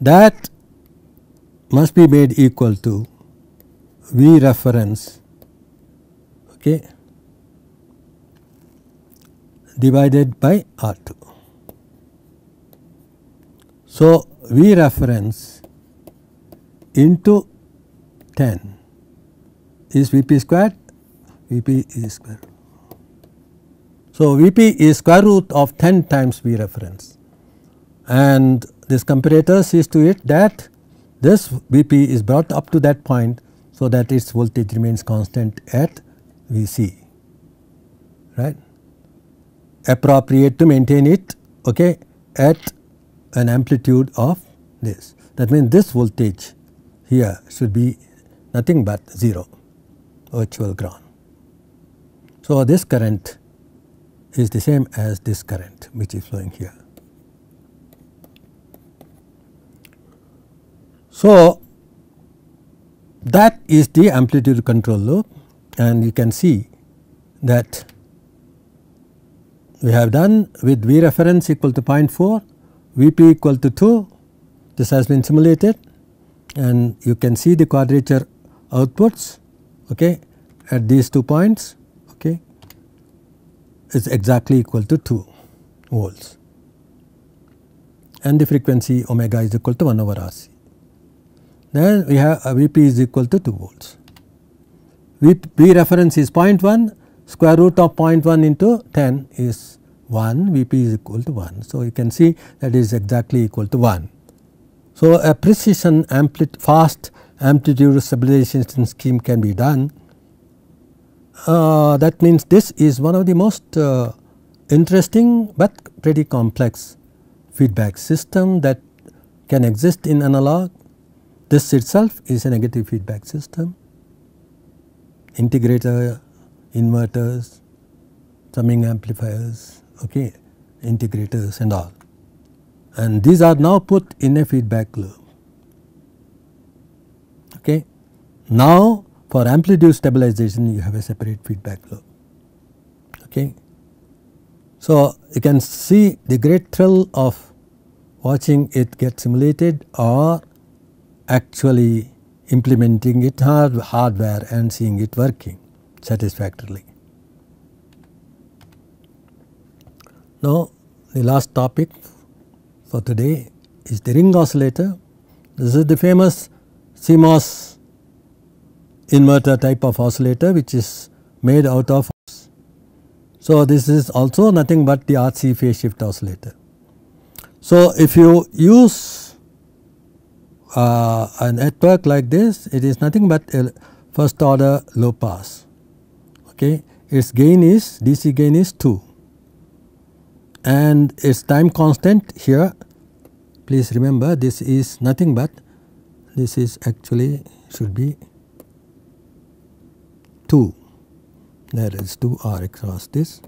that must be made equal to V reference okay divided by R 2. So, V reference into 10 is V p square V p is square. So, V p is square root of 10 times V reference and this comparator sees to it that this V p is brought up to that point so that its voltage remains constant at Vc right appropriate to maintain it okay at an amplitude of this that means this voltage here should be nothing but 0 virtual ground. So, this current is the same as this current which is flowing here. So, that is the amplitude control loop and you can see that we have done with V reference equal to 0.4, Vp equal to 2, this has been simulated and you can see the quadrature outputs okay, at these two points okay, is exactly equal to 2 volts and the frequency omega is equal to 1 over R c then we have uh, Vp is equal to 2 volts. V, v reference is 0.1 square root of 0.1 into 10 is 1 Vp is equal to 1. So, you can see that is exactly equal to 1. So, a precision fast amplitude stabilization scheme can be done. Uh, that means this is one of the most uh, interesting but pretty complex feedback system that can exist in analog this itself is a negative feedback system, integrator, inverters, summing amplifiers, okay, integrators and all. And these are now put in a feedback loop. Okay. Now, for amplitude stabilization you have a separate feedback loop. Okay. So, you can see the great thrill of watching it get simulated or actually implementing it hard hardware and seeing it working satisfactorily. Now, the last topic for today is the ring oscillator. This is the famous CMOS inverter type of oscillator which is made out of. So, this is also nothing but the RC phase shift oscillator. So, if you use uh, a network like this it is nothing but a first order low pass okay its gain is DC gain is 2 and its time constant here please remember this is nothing but this is actually should be 2 there is 2 r across this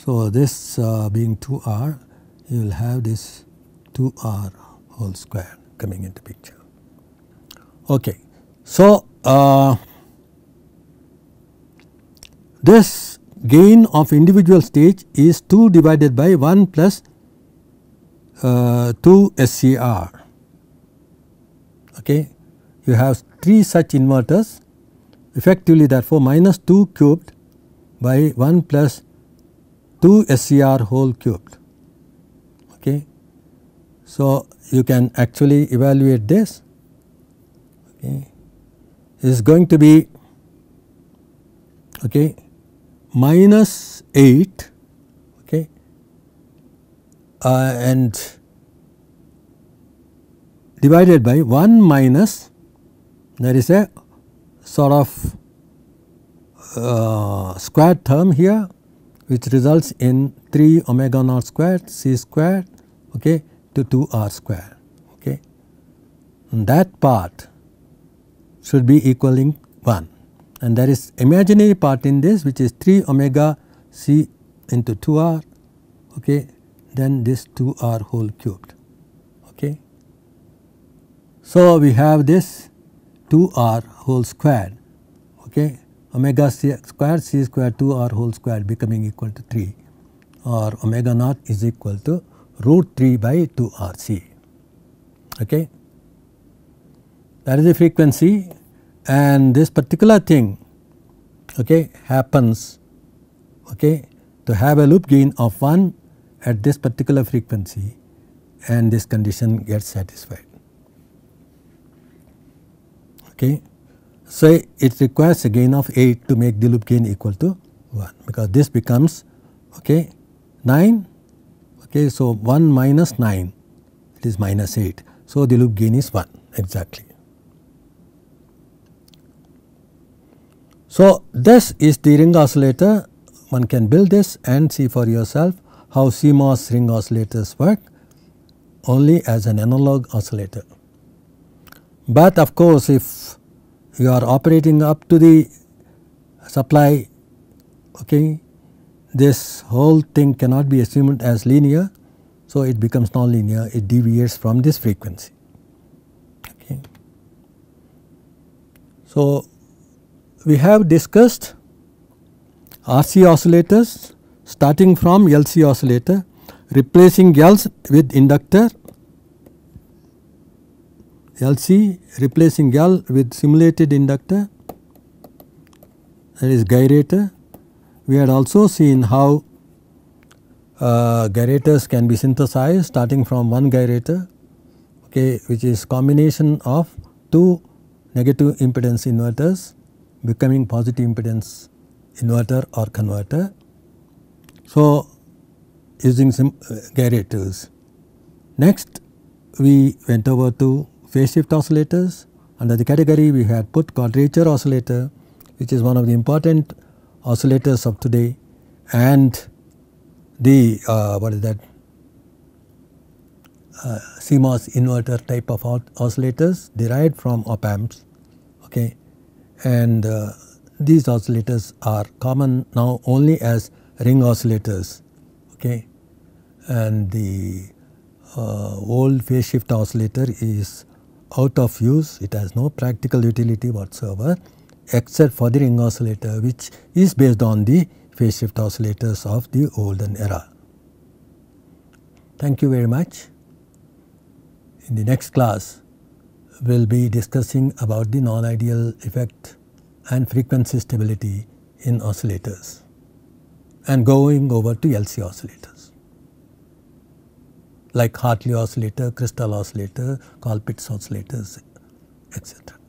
So, this uh, being 2 r you will have this 2 r whole square coming into picture. Okay. So, uh, this gain of individual stage is 2 divided by 1 plus, uh, 2 SCR. Okay. You have 3 such inverters effectively therefore minus 2 cubed by 1 plus 2 SCR whole cubed. Okay. So, you can actually evaluate this okay, is going to be okay, minus 8 okay, uh, and divided by 1 minus there is a sort of uh, square term here which results in 3 omega naught square c square okay, to 2 r square. Okay. And that part should be equaling 1 and there is imaginary part in this which is 3 omega c into 2 r okay, then this 2 r whole cubed. Okay. So, we have this 2 r whole squared okay, omega c square c square 2 r whole square becoming equal to 3 or omega naught is equal to root 3 by 2 r c. Okay. That is the frequency and this particular thing okay, happens okay, to have a loop gain of 1 at this particular frequency and this condition gets satisfied. Okay. So it requires a gain of 8 to make the loop gain equal to 1 because this becomes okay 9 okay so 1 minus 9 it is minus 8 so the loop gain is 1 exactly so this is the ring oscillator one can build this and see for yourself how CMOS ring oscillators work only as an analog oscillator but of course if you are operating up to the supply okay this whole thing cannot be assumed as linear so it becomes nonlinear it deviates from this frequency okay so we have discussed RC oscillators starting from LC oscillator replacing L with inductor LC replacing L with simulated inductor that is gyrator. We had also seen how uh, gyrators can be synthesized starting from one gyrator okay, which is combination of two negative impedance inverters becoming positive impedance inverter or converter. So, using some uh, gyrators. Next we went over to phase shift oscillators. Under the category we had put quadrature oscillator which is one of the important oscillators of today and the uh, what is that uh, CMOS inverter type of oscillators derived from op amps okay and uh, these oscillators are common now only as ring oscillators okay and the uh, old phase shift oscillator is out of use, it has no practical utility whatsoever except for the ring oscillator which is based on the phase shift oscillators of the olden era. Thank you very much. In the next class, we will be discussing about the non-ideal effect and frequency stability in oscillators and going over to LC oscillators like Hartley oscillator, crystal oscillator, Colpitts oscillators, etc.